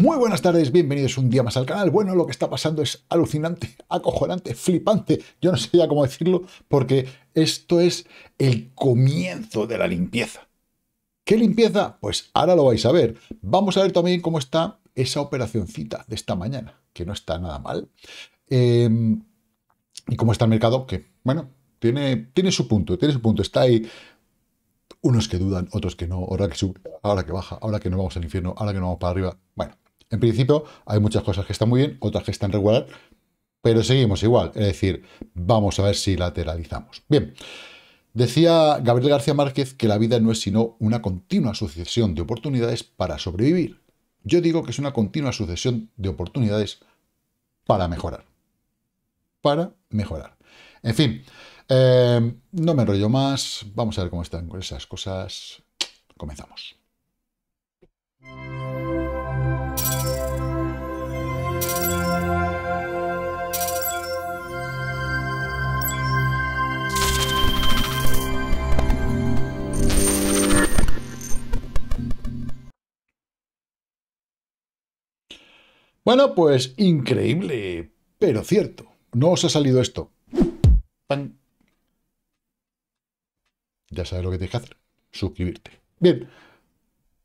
Muy buenas tardes, bienvenidos un día más al canal. Bueno, lo que está pasando es alucinante, acojonante, flipante. Yo no sé ya cómo decirlo porque esto es el comienzo de la limpieza. ¿Qué limpieza? Pues ahora lo vais a ver. Vamos a ver también cómo está esa operacioncita de esta mañana, que no está nada mal. Em, y cómo está el mercado, que, bueno, tiene, tiene su punto, tiene su punto. Está ahí unos que dudan, otros que no, ahora que sube, ahora que baja, ahora que no vamos al infierno, ahora que no vamos para arriba. Bueno, en principio, hay muchas cosas que están muy bien, otras que están regular, pero seguimos igual. Es decir, vamos a ver si lateralizamos. Bien. Decía Gabriel García Márquez que la vida no es sino una continua sucesión de oportunidades para sobrevivir. Yo digo que es una continua sucesión de oportunidades para mejorar. Para mejorar. En fin, eh, no me enrollo más. Vamos a ver cómo están esas cosas. Comenzamos. Bueno, pues increíble, pero cierto. No os ha salido esto. Ya sabes lo que tenéis que hacer. Suscribirte. Bien.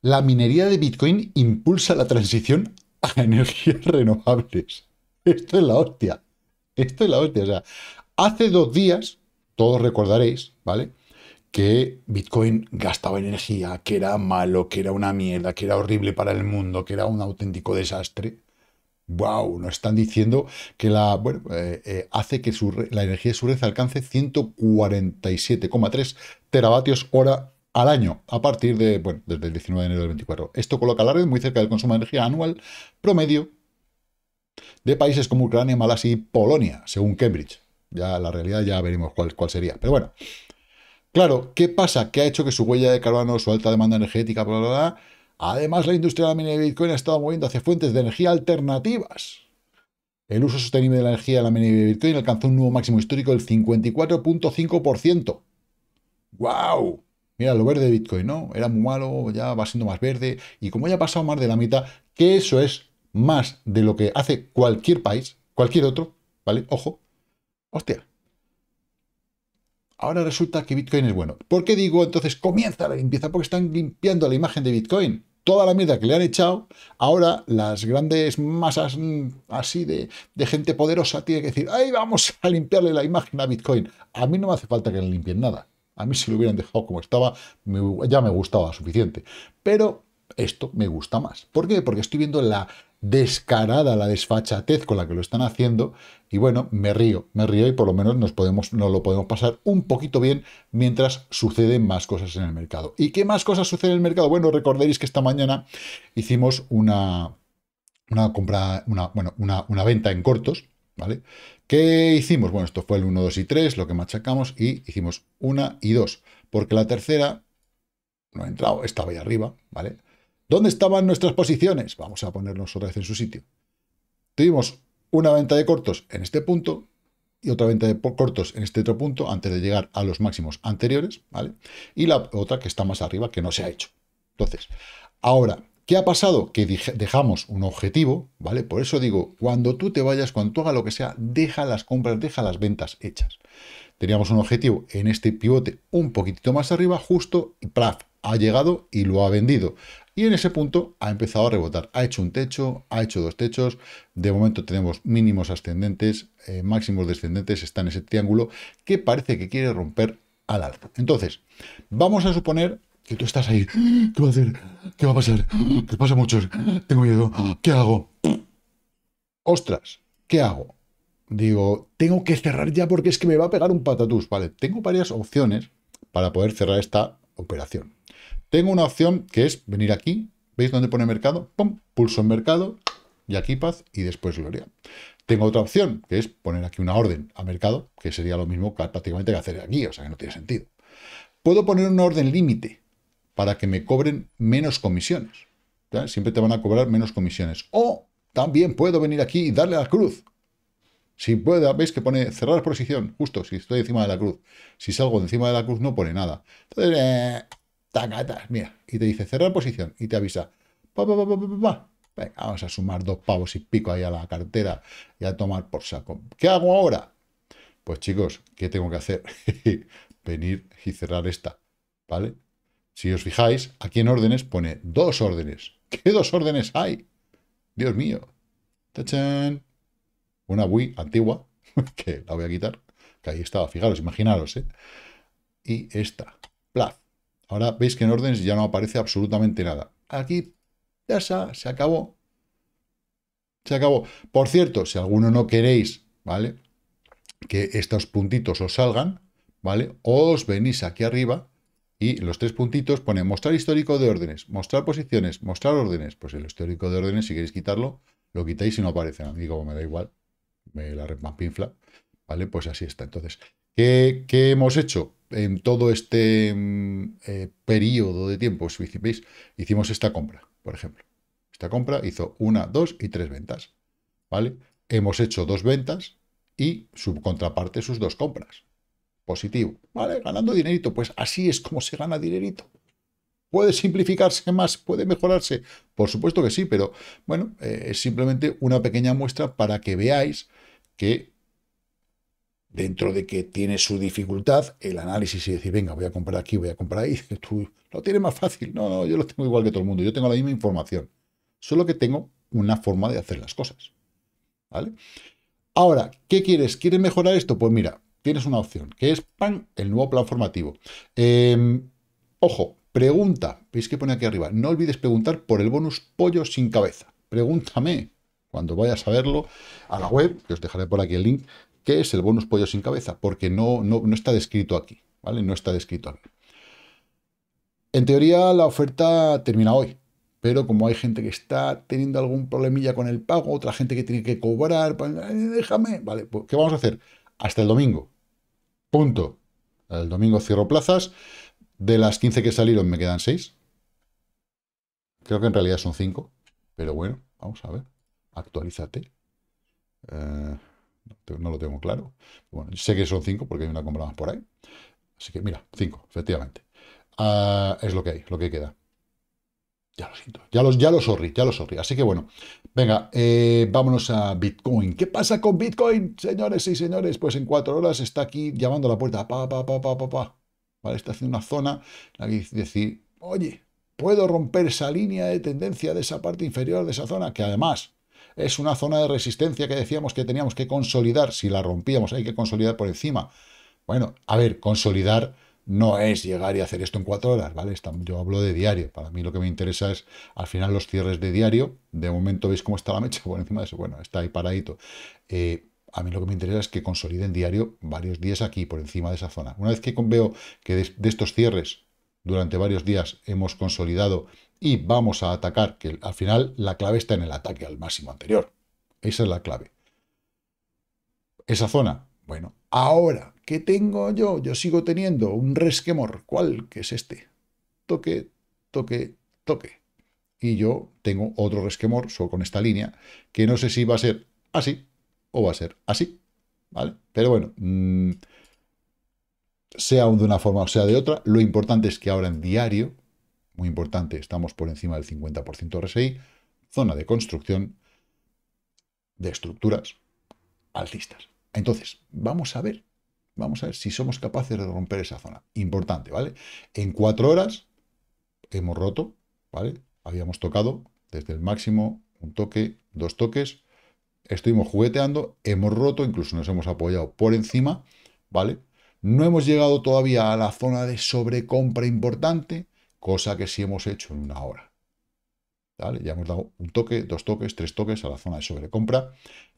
La minería de Bitcoin impulsa la transición a energías renovables. Esto es la hostia. Esto es la hostia. O sea, hace dos días, todos recordaréis, ¿vale? que Bitcoin gastaba energía, que era malo, que era una mierda, que era horrible para el mundo, que era un auténtico desastre. ¡Wow! Nos están diciendo que la, eh, eh, hace que la energía de su red alcance 147,3 teravatios hora al año, a partir de, bueno, desde el 19 de enero del 24. Esto coloca a la red muy cerca del consumo de energía anual promedio de países como Ucrania, Malasia y Polonia, según Cambridge. Ya la realidad ya veremos cuál, cuál sería. Pero bueno, claro, ¿qué pasa? ¿Qué ha hecho que su huella de carbono, su alta demanda energética, bla, bla, bla, Además, la industria de la minería de Bitcoin ha estado moviendo hacia fuentes de energía alternativas. El uso sostenible de la energía de la minería de Bitcoin alcanzó un nuevo máximo histórico del 54.5%. ¡Guau! Mira, lo verde de Bitcoin, ¿no? Era muy malo, ya va siendo más verde. Y como ya ha pasado más de la mitad, que eso es más de lo que hace cualquier país, cualquier otro, ¿vale? Ojo. Hostia. Ahora resulta que Bitcoin es bueno. ¿Por qué digo entonces comienza la limpieza? Porque están limpiando la imagen de Bitcoin toda la mierda que le han echado, ahora las grandes masas así de, gente poderosa tiene que decir, ahí vamos a limpiarle la imagen a Bitcoin! A mí no me hace falta que le limpien nada. A mí si lo hubieran dejado como estaba, ya me gustaba suficiente. Pero esto me gusta más. ¿Por qué? Porque estoy viendo la, descarada la desfachatez con la que lo están haciendo. Y bueno, me río, me río y por lo menos nos, podemos, nos lo podemos pasar un poquito bien mientras suceden más cosas en el mercado. ¿Y qué más cosas suceden en el mercado? Bueno, recordéis que esta mañana hicimos una, una compra, una, bueno, una, venta en cortos, ¿vale? ¿Qué hicimos? Bueno, esto fue el 1, 2 y 3, lo que machacamos, y hicimos una y dos, porque la tercera no ha entrado, estaba ahí arriba, ¿vale? ¿Dónde estaban nuestras posiciones? Vamos a ponernos otra vez en su sitio. Tuvimos una venta de cortos en este punto y otra venta de cortos en este otro punto antes de llegar a los máximos anteriores, ¿vale? Y la otra que está más arriba que no se ha hecho. Entonces, ahora, ¿qué ha pasado? Que dejamos un objetivo, ¿vale? Por eso digo, cuando tú te vayas, cuando tú hagas lo que sea, deja las compras, deja las ventas hechas. Teníamos un objetivo en este pivote un poquitito más arriba, justo, y plaf, ha llegado y lo ha vendido. Y en ese punto ha empezado a rebotar. Ha hecho un techo, ha hecho dos techos. De momento tenemos mínimos ascendentes, eh, máximos descendentes. Está en ese triángulo que parece que quiere romper al alza. Entonces, vamos a suponer que tú estás ahí. ¿Qué va a hacer? ¿Qué va a pasar? ¿Qué pasa mucho? Tengo miedo. ¿Qué hago? Ostras, ¿qué hago? Digo, tengo que cerrar ya porque es que me va a pegar un patatús. Vale, tengo varias opciones para poder cerrar esta operación. Tengo una opción que es venir aquí, ¿veis dónde pone mercado? ¡Pum! Pulso en mercado, y aquí paz, y después gloria. Tengo otra opción, que es poner aquí una orden a mercado, que sería lo mismo prácticamente que hacer aquí, o sea que no tiene sentido. Puedo poner una orden límite para que me cobren menos comisiones. Siempre te van a cobrar menos comisiones. O también puedo venir aquí y darle a la cruz. Si pueda, veis que pone cerrar posición, justo si estoy encima de la cruz. Si salgo encima de la cruz no pone nada. Entonces, eh, mira, y te dice cerrar posición y te avisa. vamos a sumar dos pavos y pico ahí a la cartera y a tomar por saco. ¿Qué hago ahora? Pues chicos, ¿qué tengo que hacer? Venir y cerrar esta, ¿vale? Si os fijáis, aquí en órdenes pone dos órdenes. ¿Qué dos órdenes hay? Dios mío. Una Wii antigua, que la voy a quitar, que ahí estaba, fijaros, imaginaros, ¿eh? Y esta, plaf, Ahora veis que en órdenes ya no aparece absolutamente nada. Aquí, ya se, se acabó. Se acabó. Por cierto, si alguno no queréis, ¿vale? Que estos puntitos os salgan, ¿vale? Os venís aquí arriba y los tres puntitos ponen mostrar histórico de órdenes, mostrar posiciones, mostrar órdenes. Pues el histórico de órdenes, si queréis quitarlo, lo quitáis y no aparece. A como me da igual, me la red repampinfla, ¿vale? Pues así está. Entonces, ¿Qué, hemos hecho? En todo este mm, eh, periodo de tiempo, si veis, hicimos esta compra, por ejemplo. Esta compra hizo una, dos y tres ventas. ¿Vale? Hemos hecho dos ventas y su contraparte sus dos compras. Positivo. ¿Vale? Ganando dinerito. Pues así es como se gana dinerito. ¿Puede simplificarse más? ¿Puede mejorarse? Por supuesto que sí, pero bueno, eh, es simplemente una pequeña muestra para que veáis que dentro de que tiene su dificultad, el análisis y decir, venga, voy a comprar aquí, voy a comprar ahí, tú lo tiene más fácil. No, no, yo lo tengo igual que todo el mundo, yo tengo la misma información, solo que tengo una forma de hacer las cosas. ¿Vale? Ahora, ¿qué quieres? ¿Quieres mejorar esto? Pues mira, tienes una opción, que es PAN, el nuevo plan formativo. Em, ojo, pregunta, veis que pone aquí arriba, no olvides preguntar por el bonus pollo sin cabeza. Pregúntame, cuando vayas a verlo, a la web, que os dejaré por aquí el link, ¿Qué es el bonus pollo sin cabeza? Porque no, no, está descrito aquí, ¿vale? No está descrito aquí. En teoría, la oferta termina hoy, pero como hay gente que está teniendo algún problemilla con el pago, otra gente que tiene que cobrar, pues, déjame, vale, pues, ¿qué vamos a hacer? Hasta el domingo. Punto. El domingo cierro plazas. De las 15 que salieron me quedan 6. Creo que en realidad son 5. Pero bueno, vamos a ver. Actualízate. Eh, no lo tengo claro. Bueno, sé que son cinco porque hay una compra más por ahí. Así que mira, cinco, efectivamente. Ah, es lo que hay, lo que queda. Ya lo siento, ya lo ya los sorry, ya lo sorry. Así que bueno, venga, eh, vámonos a Bitcoin. ¿Qué pasa con Bitcoin, señores y señores? Pues en cuatro horas está aquí llamando a la puerta, pa, pa, pa, pa, pa, pa. Está haciendo una zona, que decir, oye, puedo romper esa línea de tendencia de esa parte inferior de esa zona, que además es una zona de resistencia que decíamos que teníamos que consolidar. Si la rompíamos, hay que consolidar por encima. Bueno, a ver, consolidar no es llegar y hacer esto en cuatro horas, ¿vale? Yo hablo de diario. Para mí lo que me interesa es al final los cierres de diario. De momento veis cómo está la mecha por encima de eso. Bueno, está ahí paradito. Eh, a mí lo que me interesa es que consoliden diario varios días aquí, por encima de esa zona. Una vez que veo que de estos cierres durante varios días hemos consolidado y vamos a atacar, que al final la clave está en el ataque al máximo anterior. Esa es la clave. Esa zona, bueno, ahora, ¿qué tengo yo? Yo sigo teniendo un resquemor. ¿Cuál? Que es este. Toque, toque, toque. Y yo tengo otro resquemor, solo con esta línea, que no sé si va a ser así o va a ser así. ¿Vale? Pero bueno, sea mm, sea de una forma o sea de otra, lo importante es que ahora en diario muy importante, estamos por encima del 50% RSI, zona de construcción de estructuras alcistas. Entonces, vamos a ver, vamos a ver si somos capaces de romper esa zona. Importante, ¿vale? En cuatro horas hemos roto, ¿vale? Habíamos tocado desde el máximo un toque, dos toques, estuvimos jugueteando, hemos roto, incluso nos hemos apoyado por encima, ¿vale? No hemos llegado todavía a la zona de sobrecompra importante, cosa que sí hemos hecho en una hora. Ya hemos dado un toque, dos toques, tres toques a la zona de sobrecompra.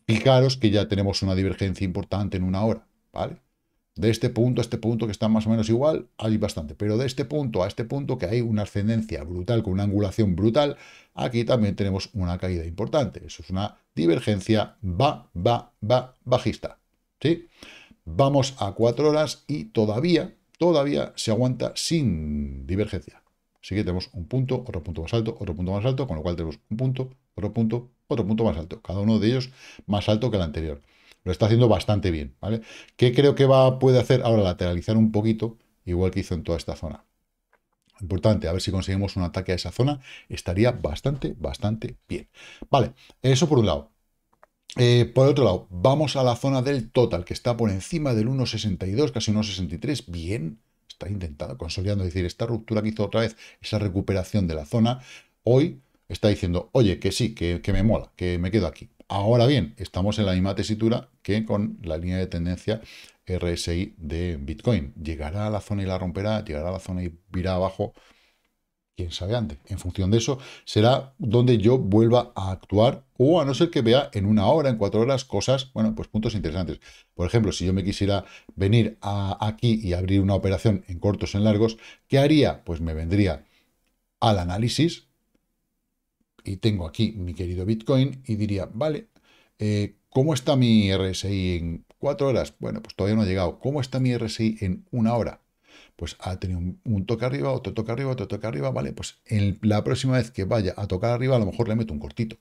Fijaros que ya tenemos una divergencia importante en una hora. ¿vale? De este punto a este punto, que está más o menos igual, hay bastante. Pero de este punto a este punto, que hay una ascendencia brutal, con una angulación brutal, aquí también tenemos una caída importante. Eso es una divergencia va, va, va, bajista. ¿sí? Vamos a cuatro horas y todavía, todavía se aguanta sin divergencia. Así que tenemos un punto, otro punto más alto, otro punto más alto, con lo cual tenemos un punto, otro punto, otro punto más alto. Cada uno de ellos más alto que el anterior. Lo está haciendo bastante bien, ¿vale? ¿Qué creo que va, puede hacer? Ahora lateralizar un poquito, igual que hizo en toda esta zona. Importante, a ver si conseguimos un ataque a esa zona. Estaría bastante, bastante bien. Vale, eso por un lado. Eh, por otro lado, vamos a la zona del total, que está por encima del 1,62, casi 1,63. Bien, está intentando, consolidando, es decir, esta ruptura que hizo otra vez, esa recuperación de la zona, hoy está diciendo, oye, que sí, que, me mola, que me quedo aquí. Ahora bien, estamos en la misma tesitura que con la línea de tendencia RSI de Bitcoin. Llegará a la zona y la romperá, llegará a la zona y virá abajo, quién sabe antes. En función de eso, será donde yo vuelva a actuar o a no ser que vea en una hora, en cuatro horas, cosas, bueno, pues puntos interesantes. Por ejemplo, si yo me quisiera venir aquí y abrir una operación en cortos, en largos, ¿qué haría? Pues me vendría al análisis y tengo aquí mi querido Bitcoin y diría, vale, eh, ¿cómo está mi RSI en cuatro horas? Bueno, pues todavía no ha llegado. ¿Cómo está mi RSI en una hora? pues ha tenido un, toque arriba, otro toque arriba, otro toque arriba, ¿vale? Pues en la próxima vez que vaya a tocar arriba, a lo mejor le meto un cortito.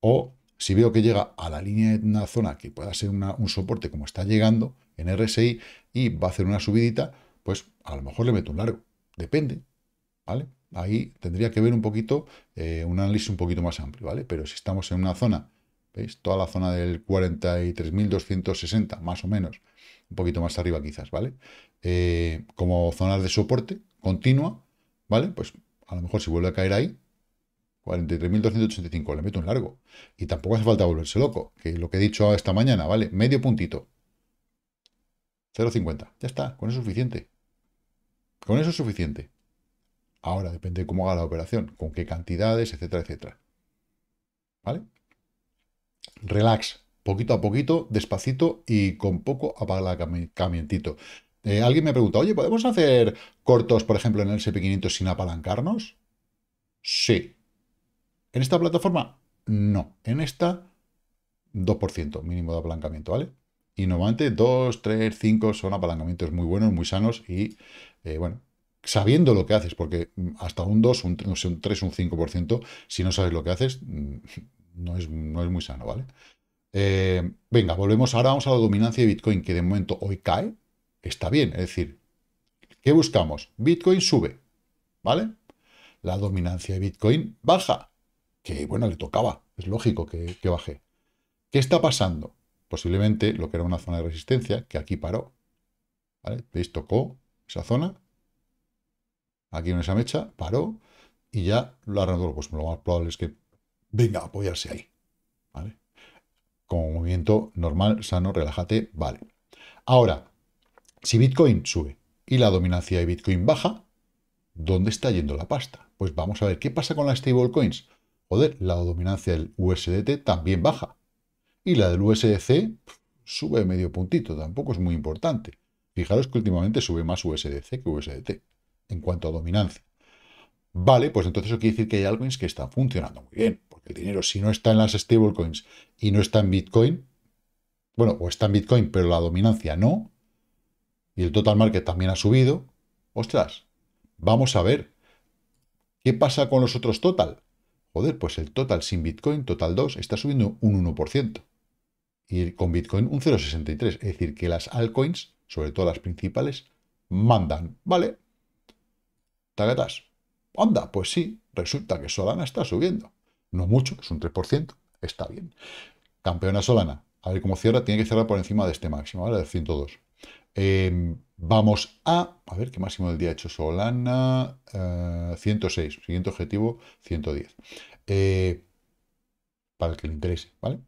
O si veo que llega a la línea de una zona que pueda ser un soporte como está llegando en RSI y va a hacer una subidita, pues a lo mejor le meto un largo. Depende, ¿vale? Ahí tendría que ver un poquito, eh, un análisis un poquito más amplio, ¿vale? Pero si estamos en una zona, ¿veis? Toda la zona del 43.260, más o menos, un poquito más arriba quizás, ¿vale? Eh, como zonas de soporte continua, ¿vale? Pues a lo mejor si vuelve a caer ahí, 43.285, le meto un largo. Y tampoco hace falta volverse loco, que lo que he dicho esta mañana, ¿vale? Medio puntito. 0,50. Ya está, con eso es suficiente. Con eso es suficiente. Ahora depende de cómo haga la operación, con qué cantidades, etcétera, etcétera. ¿Vale? Relax, poquito a poquito, despacito y con poco apalancamiento. Eh, alguien me pregunta, oye, ¿podemos hacer cortos, por ejemplo, en el SP500 sin apalancarnos? Sí. ¿En esta plataforma? No. En esta, 2% mínimo de apalancamiento, ¿vale? Y 2, 3, 5 son apalancamientos muy buenos, muy sanos y, eh, bueno, sabiendo lo que haces, porque mm, hasta un 2, un 3, un 5%, si no sabes lo que haces, mm, no es, no es muy sano, ¿vale? Eh, venga, volvemos ahora, vamos a la dominancia de Bitcoin, que de momento hoy cae, está bien, es decir, ¿qué buscamos? Bitcoin sube, ¿vale? La dominancia de Bitcoin baja, que bueno, le tocaba, es lógico que, baje. ¿Qué está pasando? Posiblemente lo que era una zona de resistencia, que aquí paró, ¿vale? ¿Veis? Tocó esa zona, aquí en esa mecha, paró, y ya lo arrancó. Pues lo más probable es que venga a apoyarse ahí, ¿vale? como movimiento normal, sano, relájate, vale. Ahora, si Bitcoin sube y la dominancia de Bitcoin baja, ¿dónde está yendo la pasta? Pues vamos a ver qué pasa con las stablecoins. Joder, la dominancia del USDT también baja. Y la del USDC sube medio puntito, tampoco es muy importante. Fijaros que últimamente sube más USDC que USDT en cuanto a dominancia. Vale, pues entonces eso quiere decir que hay altcoins que están funcionando muy bien el dinero, si no está en las stablecoins y no está en Bitcoin, bueno, o está en Bitcoin, pero la dominancia no, y el total market también ha subido, ostras, vamos a ver, ¿qué pasa con los otros total? Joder, pues el total sin Bitcoin, total 2, está subiendo un 1%. Y con Bitcoin un 0,63. Es decir, que las altcoins, sobre todo las principales, mandan. ¿Vale? Tagatas. Anda, pues sí, resulta que Solana está subiendo no mucho, es un 3%, está bien. Campeona Solana, a ver cómo cierra, tiene que cerrar por encima de este máximo, ¿vale? De 102. Em, vamos a, a ver qué máximo del día ha hecho Solana, 106, eh, siguiente objetivo, 110. Eh, para el que le interese, ¿vale?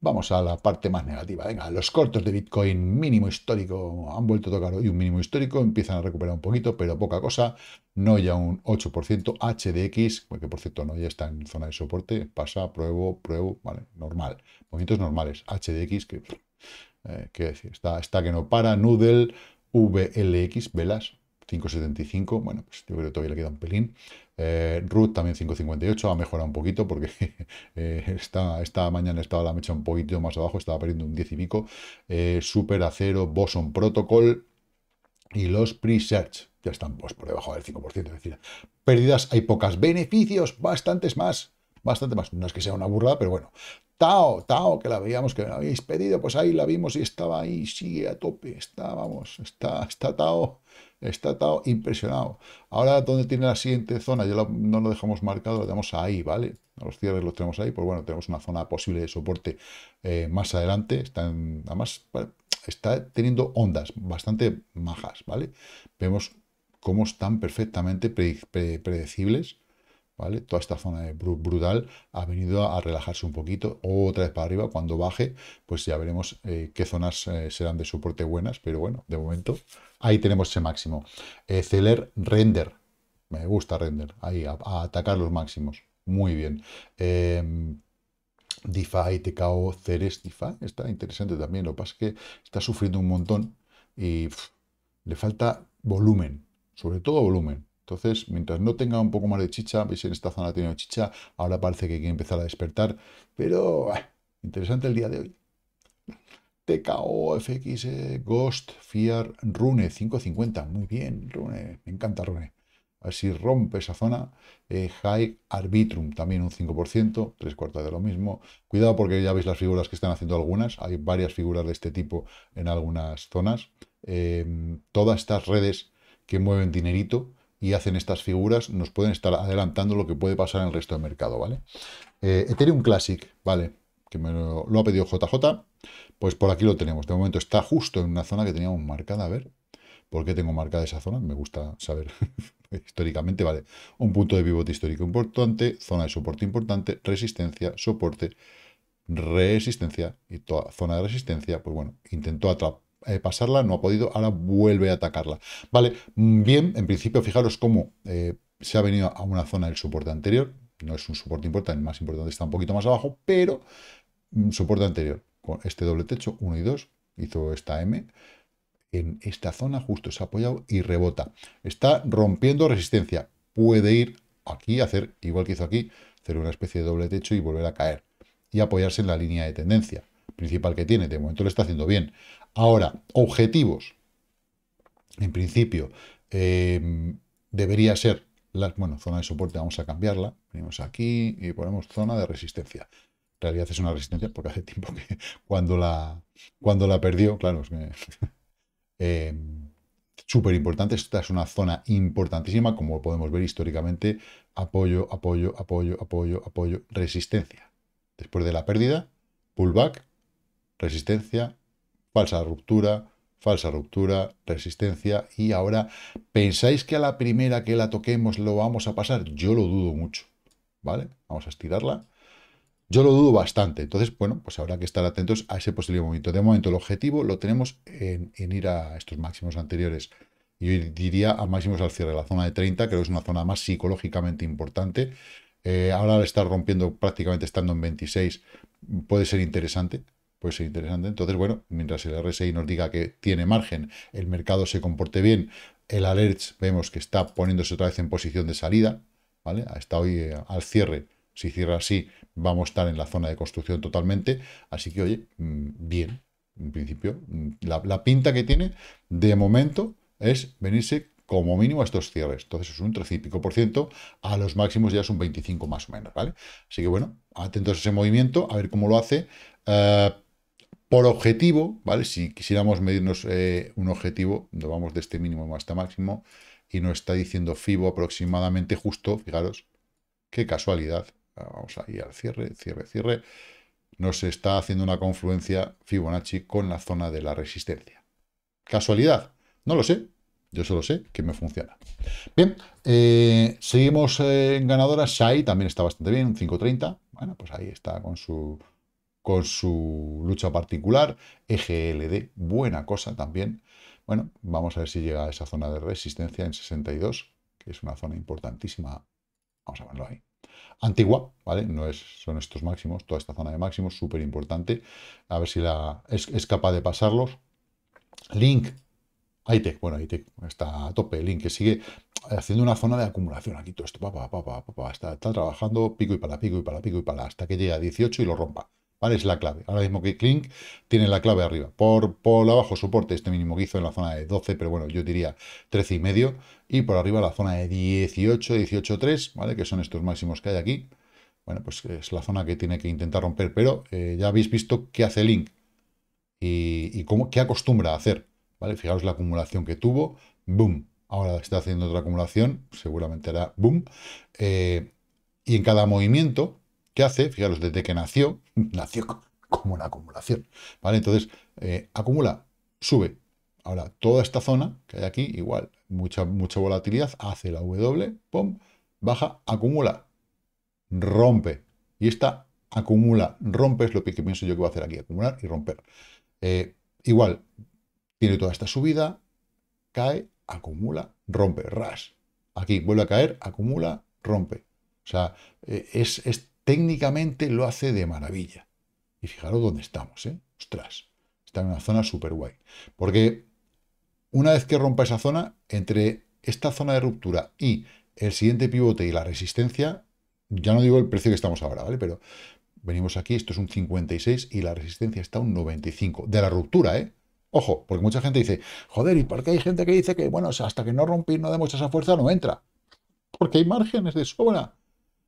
Vamos a la parte más negativa. Venga, los cortos de Bitcoin mínimo histórico han vuelto a tocar hoy un mínimo histórico, empiezan a recuperar un poquito, pero poca cosa. No ya un 8%, HDX, que por cierto no ya está en zona de soporte, pasa, pruebo, pruebo, vale, normal. Movimientos normales, HDX, que, eh, ¿qué decir? Está, está que no para, Noodle, VLX, velas, 5,75, bueno, pues yo creo que todavía le queda un pelín. Eh, Ruth también 5,58, ha mejorado un poquito porque eh, esta, mañana estaba la mecha un poquito más abajo, estaba perdiendo un 10 y pico. Eh, Super Acero, Boson Protocol y los search ya están pues, por debajo del 5%, es decir, pérdidas hay pocas, beneficios bastantes más. Bastante más, no es que sea una burla, pero bueno, Tao, Tao, que la veíamos, que me habéis pedido, pues ahí la vimos y estaba ahí, sigue a tope, está, vamos, está, está Tao, Está todo impresionado. Ahora, ¿dónde tiene la siguiente zona? Ya no lo dejamos marcado, lo dejamos ahí, ¿vale? Los cierres los tenemos ahí, pues bueno, tenemos una zona posible de soporte eh, más adelante. Están, además, está teniendo ondas bastante majas, ¿vale? Vemos cómo están perfectamente predecibles ¿vale? Toda esta zona de brutal ha venido a relajarse un poquito, otra vez para arriba, cuando baje, pues ya veremos eh, qué zonas eh, serán de soporte buenas, pero bueno, de momento ahí tenemos ese máximo. Celer eh, Render, me gusta Render, ahí, a, atacar los máximos, muy bien. Em, DeFi, TKO, Ceres, DeFi, está interesante también, lo que pasa es que está sufriendo un montón y le falta volumen, sobre todo volumen. Entonces, mientras no tenga un poco más de chicha, veis en esta zona ha tenido chicha, ahora parece que quiere empezar a despertar, pero ah, interesante el día de hoy. TKO, FX, eh, Ghost, Fear, Rune, 550, muy bien, Rune, me encanta Rune. A ver si rompe esa zona. Eh, high Arbitrum, también un 5%, tres cuartas de lo mismo. Cuidado porque ya veis las figuras que están haciendo algunas. Hay varias figuras de este tipo en algunas zonas. Eh, todas estas redes que mueven dinerito, y hacen estas figuras, nos pueden estar adelantando lo que puede pasar en el resto del mercado, ¿vale? Eh, Ethereum Classic, ¿vale? Que me lo, ha pedido JJ, pues por aquí lo tenemos. De momento está justo en una zona que teníamos marcada, a ver. ¿Por qué tengo marcada esa zona? Me gusta saber históricamente, ¿vale? Un punto de pivote histórico importante, zona de soporte importante, resistencia, soporte, resistencia y toda zona de resistencia, pues bueno, intentó atrapar eh, pasarla, no ha podido, ahora vuelve a atacarla. Vale, mm, bien, en principio fijaros cómo eh, se ha venido a una zona del soporte anterior, no es un soporte importante, el más importante está un poquito más abajo, pero un mm, soporte anterior, con este doble techo, 1 y 2, hizo esta M, en esta zona justo se ha apoyado y rebota. Está rompiendo resistencia, puede ir aquí, hacer igual que hizo aquí, hacer una especie de doble techo y volver a caer y apoyarse en la línea de tendencia principal que tiene. De momento lo está haciendo bien. Ahora, objetivos. En principio, em, debería ser, la, bueno, zona de soporte vamos a cambiarla. Venimos aquí y ponemos zona de resistencia. En realidad es una resistencia porque hace tiempo que cuando la, cuando la perdió, claro, es que... Súper em, importante, esta es una zona importantísima, como podemos ver históricamente, apoyo, apoyo, apoyo, apoyo, apoyo, resistencia. Después de la pérdida, pullback, resistencia, falsa ruptura, falsa ruptura, resistencia y ahora, ¿pensáis que a la primera que la toquemos lo vamos a pasar? Yo lo dudo mucho, ¿vale? Vamos a estirarla. Yo lo dudo bastante, entonces, bueno, pues habrá que estar atentos a ese posible momento. De momento, el objetivo lo tenemos en, ir a estos máximos anteriores. Yo diría a máximos al cierre, la zona de 30, creo que es una zona más psicológicamente importante. Eh, ahora al estar rompiendo prácticamente estando en 26, puede ser interesante, Puede ser interesante. Entonces, bueno, mientras el RSI nos diga que tiene margen, el mercado se comporte bien, el alert vemos que está poniéndose otra vez en posición de salida, ¿vale? Hasta hoy eh, al cierre, si cierra así, vamos a estar en la zona de construcción totalmente. Así que, oye, mm, bien, en principio, la, pinta que tiene de momento es venirse como mínimo a estos cierres. Entonces es un 13 y pico por ciento, a los máximos ya es un 25 más o menos, ¿vale? Así que bueno, atentos a ese movimiento, a ver cómo lo hace. Eh, por objetivo, ¿vale? Si quisiéramos medirnos eh, un objetivo, nos vamos de este mínimo hasta máximo, y nos está diciendo FIBO aproximadamente justo, fijaros, qué casualidad, ah, vamos ahí al cierre, cierre, cierre, nos está haciendo una confluencia Fibonacci con la zona de la resistencia. ¿Casualidad? No lo sé, yo solo sé que me funciona. Bien, eh, seguimos en ganadora, Shai también está bastante bien, un 5.30, bueno, pues ahí está con su con su lucha particular, EGLD, buena cosa también. Bueno, vamos a ver si llega a esa zona de resistencia en 62, que es una zona importantísima. Vamos a verlo ahí. Antigua, ¿vale? No es, son estos máximos, toda esta zona de máximos, súper importante. A ver si la, es, capaz de pasarlos. Link, ITEC, bueno, ITEC está a tope, Link que sigue haciendo una zona de acumulación aquí, todo esto, papá, papá, está, trabajando pico y para pico y para pico y para, hasta que llegue a 18 y lo rompa. ¿Vale? Es la clave. Ahora mismo que Clink tiene la clave arriba. Por, por abajo soporte este mínimo que hizo en la zona de 12, pero bueno, yo diría 13 y medio. Y por arriba la zona de 18, 18.3, ¿vale? Que son estos máximos que hay aquí. Bueno, pues es la zona que tiene que intentar romper, pero eh, ya habéis visto qué hace Link y, cómo, qué acostumbra a hacer, ¿vale? Fijaos la acumulación que tuvo, boom. Ahora está haciendo otra acumulación, seguramente hará boom. Eh, y en cada movimiento, hace, fijaros, desde que nació, nació como una acumulación, ¿vale? Entonces, eh, acumula, sube. Ahora, toda esta zona que hay aquí, igual, mucha, mucha volatilidad, hace la W, pum, baja, acumula, rompe. Y esta acumula, rompe, es lo que pienso yo que va a hacer aquí, acumular y romper. Eh, igual, tiene toda esta subida, cae, acumula, rompe, ras. Aquí vuelve a caer, acumula, rompe. O sea, eh, es, es técnicamente lo hace de maravilla. Y fijaros dónde estamos, ¿eh? Ostras, está en una zona súper guay. Porque una vez que rompa esa zona, entre esta zona de ruptura y el siguiente pivote y la resistencia, ya no digo el precio que estamos ahora, ¿vale? Pero venimos aquí, esto es un 56 y la resistencia está un 95. De la ruptura, ¿eh? Ojo, porque mucha gente dice, joder, ¿y por qué hay gente que dice que, bueno, hasta que no y no demuestra esa fuerza, no entra? Porque hay márgenes de sobra.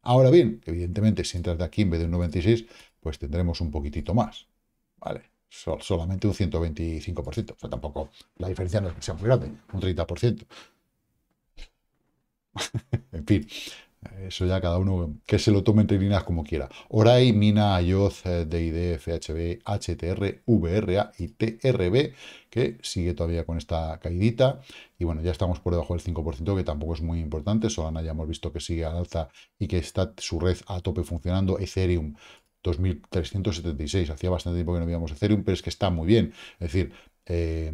Ahora bien, evidentemente, si entras de aquí en vez de un 96, pues tendremos un poquitito más, ¿vale? solamente un 125%, o sea, tampoco la diferencia no es que sea muy grande, un 30%. en fin, eso ya cada uno que se lo tome entre líneas como quiera. Orai, Mina, IOZ, eh, DID, FHB, HTR, VRA y TRB, que sigue todavía con esta caidita. Y bueno, ya estamos por debajo del 5%, que tampoco es muy importante. Solana ya hemos visto que sigue al alza y que está su red a tope funcionando. Ethereum 2376, hacía bastante tiempo que no veíamos Ethereum, pero es que está muy bien. Es decir, eh,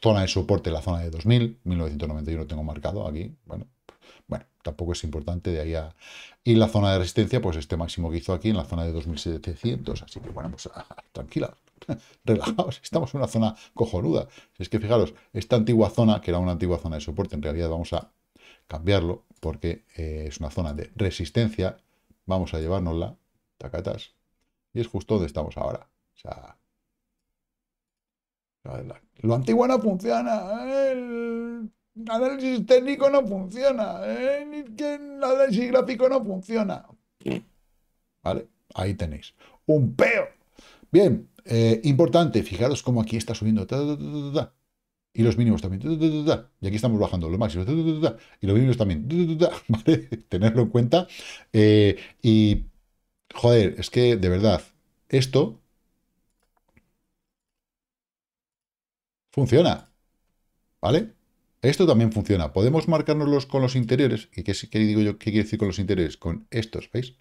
zona de soporte, la zona de 2000, 1991 tengo marcado aquí, bueno, bueno, tampoco es importante de ahí a... Y la zona de resistencia, pues este máximo que hizo aquí en la zona de 2.700, así que bueno, pues tranquila, relajaos, estamos en una zona cojonuda. Es que fijaros, esta antigua zona, que era una antigua zona de soporte, en realidad vamos a cambiarlo porque eh, es una zona de resistencia, vamos a llevárnosla, tacatas, y es justo donde estamos ahora. O sea, lo antiguo no funciona. El análisis técnico no funciona, ¿eh? el análisis gráfico no funciona. ¿Vale? Ahí tenéis. Un peo. Bien, eh, importante, fijaros cómo aquí está subiendo. y los mínimos también. Y aquí estamos bajando los máximos. Y los mínimos también. ¿Vale? Tenerlo en cuenta. Eh, y, joder, es que de verdad, esto funciona. ¿Vale? Esto también funciona. Podemos marcarnos con los interiores. ¿Y qué, qué digo yo? ¿Qué quiere decir con los interiores? Con estos, ¿veis?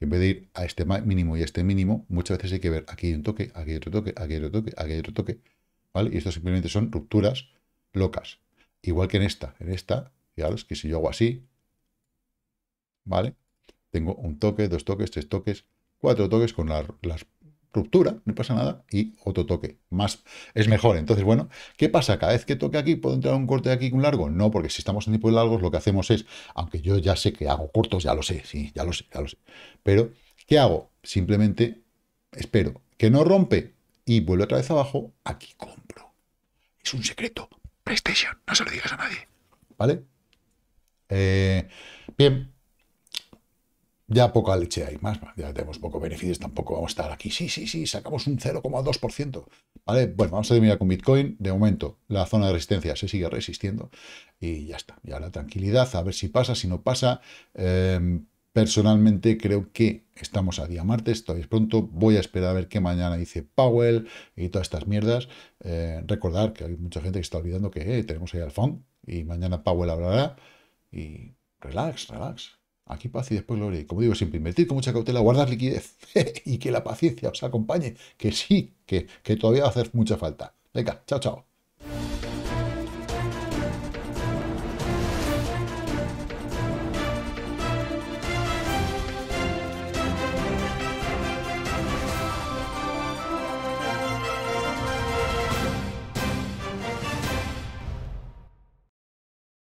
En vez de ir a este mínimo y a este mínimo, muchas veces hay que ver aquí hay un toque, aquí hay otro toque, aquí hay otro toque, aquí hay otro toque. ¿Vale? Y esto simplemente son rupturas locas. Igual que en esta. En esta, fijaros que si yo hago así, ¿vale? Tengo un toque, dos toques, tres toques, cuatro toques con las ruptura, no pasa nada, y otro toque. Más es mejor. Entonces, bueno, ¿qué pasa? Cada vez que toque aquí, ¿puedo entrar un corte de aquí un largo? No, porque si estamos en tipo de largos, lo que hacemos es, aunque yo ya sé que hago cortos, ya lo sé, sí, ya lo sé, ya lo sé. Pero, ¿qué hago? Simplemente espero que no rompe y vuelve otra vez abajo, aquí compro. Es un secreto. PlayStation, no se lo digas a nadie. ¿Vale? Eh, bien, ya poca leche hay más, ya tenemos poco beneficios, tampoco vamos a estar aquí. Sí, sí, sí, sacamos un 0,2%. ¿Vale? Bueno, vamos a terminar con Bitcoin. De momento, la zona de resistencia se sigue resistiendo y ya está. Ya la tranquilidad, a ver si pasa, si no pasa. Em, personalmente creo que estamos a día martes, todavía es pronto. Voy a esperar a ver qué mañana dice Powell y todas estas mierdas. Eh, recordar que hay mucha gente que está olvidando que eh, tenemos ahí al fondo y mañana Powell hablará. Y relax, relax. Aquí paz y después lo como digo, siempre invertir con mucha cautela, guardar liquidez y que la paciencia os acompañe, que sí, que, que todavía va a hacer mucha falta. Venga, chao, chao.